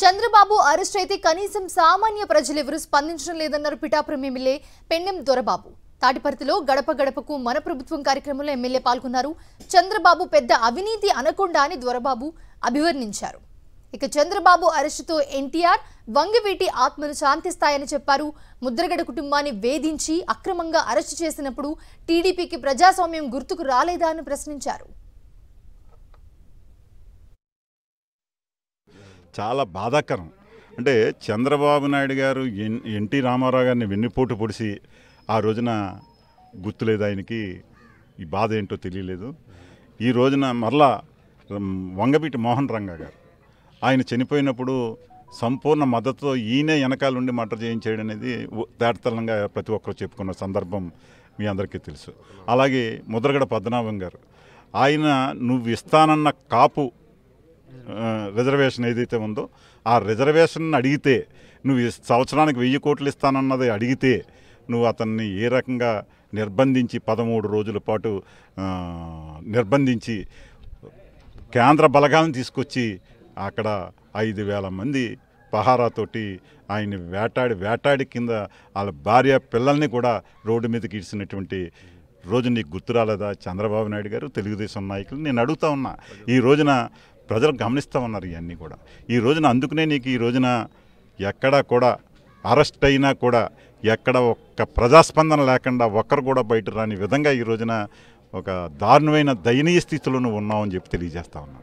Chandrababu arrest అయితే కనీసం సామాన్య ప్రజలు ప్రజలెవరూ స్పందించడం లేదన్నారు పిఠాపురం ఎమ్మెల్యే పెన్నెం దొరబాబు తాటిపర్తిలో గడప గడపకు మన ప్రభుత్వం కార్యక్రమంలో ఎమ్మెల్యే పాల్గొన్నారు చంద్రబాబు పెద్ద అవినీతి అనకుండా అని దొరబాబు అభివర్ణించారు ఇక చంద్రబాబు అరెస్టుతో ఎన్టీఆర్ వంగవీటి ఆత్మను శాంతిస్తాయని చెప్పారు ముద్రగడ కుటుంబాన్ని వేధించి అక్రమంగా అరెస్టు చేసినప్పుడు టీడీపీకి ప్రజాస్వామ్యం గుర్తుకు రాలేదా అని ప్రశ్నించారు చాలా బాధాకరం అంటే చంద్రబాబు నాయుడు గారు ఎన్ ఎన్టీ రామారావు గారిని వెన్నుపోటు పొడిసి ఆ రోజున గుర్తులేదు ఆయనకి ఈ బాధ ఏంటో తెలియలేదు ఈ రోజున మరలా వంగపీటి మోహన్ రంగ గారు ఆయన చనిపోయినప్పుడు సంపూర్ణ మద్దతుతో ఈయనే వెనకాలండి మటర్ చేయించేయడం అనేది తేటతలంగా ప్రతి ఒక్కరు చెప్పుకున్న సందర్భం మీ అందరికీ తెలుసు అలాగే ముద్రగడ పద్మనాభం గారు ఆయన నువ్వు ఇస్తానన్న కాపు రిజర్వేషన్ ఏదైతే ఉందో ఆ రిజర్వేషన్ అడిగితే నువ్వు సంవత్సరానికి వెయ్యి కోట్లు ఇస్తానన్నది అడిగితే నువ్వు అతన్ని ఏ రకంగా నిర్బంధించి పదమూడు రోజుల పాటు నిర్బంధించి కేంద్ర బలగాలను తీసుకొచ్చి అక్కడ ఐదు వేల మంది పహారాతోటి ఆయన్ని వేటాడి వేటాడి కింద వాళ్ళ భార్య పిల్లల్ని కూడా రోడ్డు మీదకి ఇచ్చినటువంటి రోజు నీకు గుర్తు రాలేదా చంద్రబాబు నాయుడు గారు తెలుగుదేశం నాయకులు నేను అడుగుతా ఉన్నా ఈ రోజున ప్రజలు గమనిస్తూ ఉన్నారు ఇవన్నీ కూడా ఈ రోజున అందుకునే నీకు ఈ రోజున ఎక్కడా కూడా అరెస్ట్ అయినా కూడా ఎక్కడ ఒక్క ప్రజాస్పందన లేకుండా ఒక్కరు కూడా బయట రాని విధంగా ఈ రోజున ఒక దారుణమైన దయనీయ స్థితిలో నువ్వు చెప్పి తెలియజేస్తా ఉన్నాను